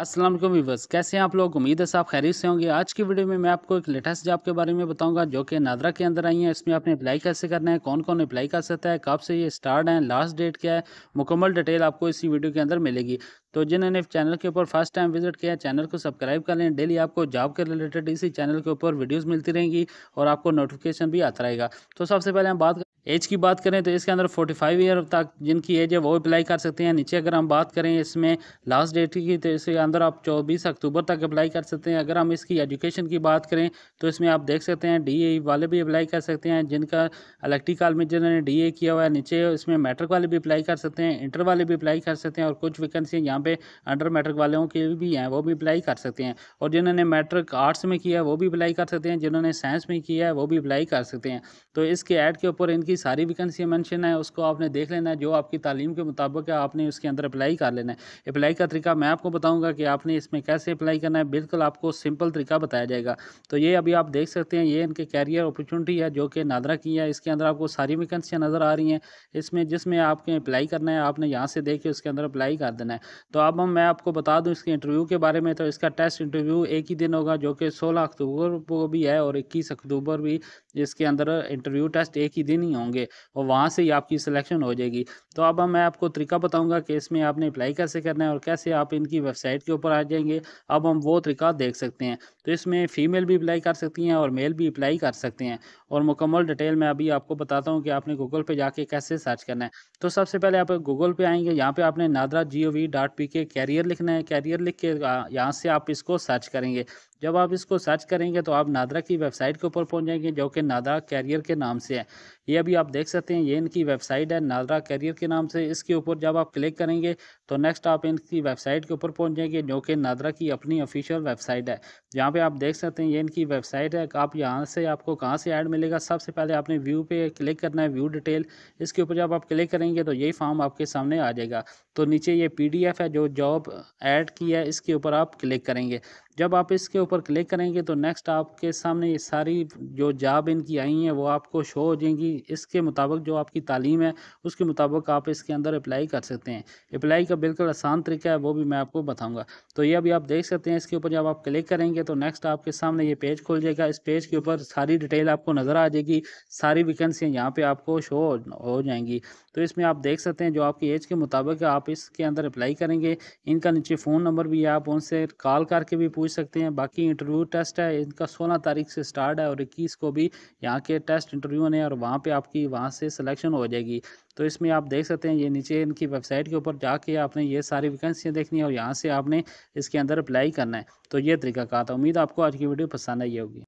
Aslam viewers कैसे हैं आप लोग उम्मीद है साहब खैरियत से होंगे आज की वीडियो में मैं आपको एक लेटेस्ट जॉब के बारे में बताऊंगा जो कि नादरा के अंदर आई है इसमें आपने अप्लाई कैसे करना है कौन कौन अप्लाई कर सकता है कब से ये स्टार्ट है लास्ट डेट क्या है मुकम्मल डिटेल आपको इसी वीडियो के अंदर मिलेगी तो जिन्होंने चैनल के ऊपर फर्स्ट टाइम विजिट किया चैनल को सब्सक्राइब कर लें डेली आपको जॉब के रिलेटेड इसी चैनल के ऊपर वीडियोज़ मिलती रहेंगी और आपको नोटिफिकेशन भी आता रहेगा तो सबसे पहले हम बात एज की बात करें तो इसके अंदर 45 ईयर तक जिनकी एज है वो अप्लाई कर सकते हैं नीचे अगर हम बात करें इसमें लास्ट डेट की तो इसके अंदर आप 24 अक्टूबर तक अप्लाई कर सकते हैं अगर हम इसकी एजुकेशन की बात करें तो इसमें आप देख सकते हैं डी e वाले भी अप्लाई कर सकते हैं जिनका इलेक्ट्रिकल में जिन्होंने डी e किया हुआ है नीचे इसमें मैट्रिक वाले भी अप्लाई कर सकते हैं इंटर वाले भी अप्लाई कर सकते हैं और कुछ वैकेंसी यहाँ पर अंडर मैट्रिक वालों के भी हैं वो भी अप्लाई कर सकते हैं और जिन्होंने मैट्रिक आर्ट्स में किया है वो भी अप्लाई कर सकते हैं जिन्होंने साइंस में किया है वो भी अप्लाई कर सकते हैं तो इसके ऐड के ऊपर इनकी की सारी वैकेंसी मैंशन है उसको आपने देख लेना है जो आपकी तालीम के मुताबिक है आपने उसके अंदर अप्लाई कर लेना है अप्लाई का तरीका मैं आपको बताऊँगा कि आपने इसमें कैसे अप्लाई करना है बिल्कुल आपको सिंपल तरीका बताया जाएगा तो ये अभी आप देख सकते हैं ये इनके कैरियर अपॉर्चुनिटी है जो कि नादरा की है इसके अंदर आपको सारी वैकेंसियाँ नज़र आ रही हैं इसमें जिसमें आपके अप्लाई करना है आपने यहाँ से देख के उसके अंदर अप्लाई कर देना है तो अब हम मैं आपको बता दूँ इसके इंटरव्यू के बारे में तो इसका टेस्ट इंटरव्यू एक ही दिन होगा जो कि सोलह अक्टूबर को भी है और इक्कीस अक्टूबर भी इसके अंदर इंटरव्यू टेस्ट एक ही दिन ही हो होंगे और वहाँ से ही आपकी सिलेक्शन हो जाएगी तो अब मैं आपको तरीका बताऊँगा कि इसमें आपने अप्लाई कैसे करना है और कैसे आप इनकी वेबसाइट के ऊपर आ जाएंगे अब हम वो तरीका देख सकते हैं तो इसमें फ़ीमेल भी अप्लाई कर सकती हैं और मेल भी अप्लाई कर सकते हैं और मुकम्मल डिटेल में अभी आपको बताता हूँ कि आपने गूगल पर जाके कैसे सर्च करना है तो सबसे पहले आप गूगल पर आएंगे यहाँ पर आपने NADRA G O V dot P K career लिखना है कैरियर लिख के यहाँ से आप इसको सर्च करेंगे जब आप इसको सर्च करेंगे तो आप नादरा की वेबसाइट के ऊपर पहुंच जाएंगे जो कि नादरा कैरियर के नाम से है ये अभी आप देख सकते हैं ये इनकी वेबसाइट है नादरा कैरियर के नाम से इसके ऊपर जब आप क्लिक करेंगे तो नेक्स्ट आप इनकी वेबसाइट के ऊपर पहुंच जाएंगे जो कि नादरा की अपनी ऑफिशियल वेबसाइट है जहाँ पर आप देख सकते हैं ये इनकी वेबसाइट है आप यहाँ से आपको कहाँ से ऐड मिलेगा सबसे पहले आपने व्यू पे क्लिक करना है व्यू डिटेल इसके ऊपर जब आप क्लिक करेंगे तो यही फॉर्म आपके सामने आ जाएगा तो नीचे ये पी है जो जॉब ऐड की है इसके ऊपर आप क्लिक करेंगे जब आप इसके ऊपर क्लिक करेंगे तो नेक्स्ट आपके सामने ये सारी जो जॉब इनकी आई हैं वो आपको शो हो जाएंगी इसके मुताबिक जो आपकी तालीम है उसके मुताबिक आप इसके अंदर अप्लाई कर सकते हैं अप्लाई का बिल्कुल आसान तरीका है वो भी मैं आपको बताऊँगा तो ये अभी आप देख सकते हैं इसके ऊपर जब आप क्लिक करेंगे तो नेक्स्ट आपके सामने ये पेज खोल जाएगा इस पेज के ऊपर सारी डिटेल आपको नज़र आ जाएगी सारी वैकेंसियाँ यहाँ पर आपको शो हो जाएंगी तो इसमें आप देख सकते हैं जो आपकी एज के मुताबिक आप इसके अंदर अप्लाई करेंगे इनका नीचे फ़ोन नंबर भी है आप उनसे कॉल करके भी पूछ पूछ सकते हैं बाकी इंटरव्यू टेस्ट है इनका सोलह तारीख से स्टार्ट है और इक्कीस को भी यहाँ के टेस्ट इंटरव्यू होने और वहाँ पर आपकी वहाँ से सिलेक्शन हो जाएगी तो इसमें आप देख सकते हैं ये नीचे इनकी वेबसाइट के ऊपर जाके आपने ये सारी वैकेंसियाँ देखनी है और यहाँ से आपने इसके अंदर अप्लाई करना है तो ये तरीका कहा था उम्मीद आपको आज की वीडियो पसंद आई होगी